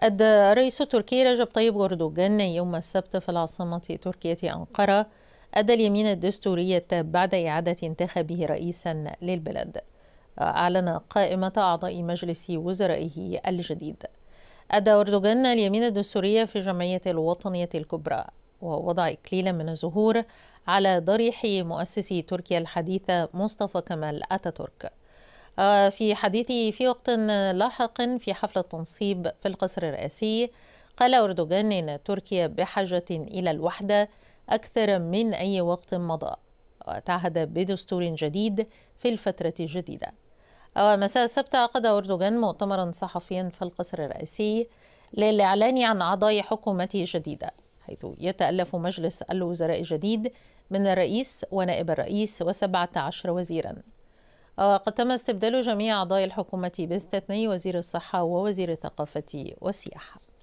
أدى الرئيس التركي رجب طيب أردوغان يوم السبت في العاصمة تركيا أنقرة أدى اليمين الدستورية بعد إعادة انتخابه رئيسا للبلد أعلن قائمة أعضاء مجلس وزرائه الجديد أدى أردوغان اليمين الدستورية في جمعية الوطنية الكبرى ووضع إكليلا من الزهور على ضريح مؤسس تركيا الحديثة مصطفى كمال أتاتورك آه، في حديثه في وقت لاحق في حفل التنصيب في القصر الرئاسي قال أردوغان إن تركيا بحاجة إلى الوحدة أكثر من أي وقت مضى وتعهد بدستور جديد في الفترة الجديدة آه، مساء السبت عقد أردوغان مؤتمرا صحفيا في القصر الرئاسي للإعلان عن أعضاء حكومته الجديدة حيث يتألف مجلس الوزراء الجديد من الرئيس ونائب الرئيس وسبعة عشر وزيراً وقد آه، تم استبدال جميع أعضاء الحكومة باستثناء وزير الصحة ووزير الثقافة والسياحة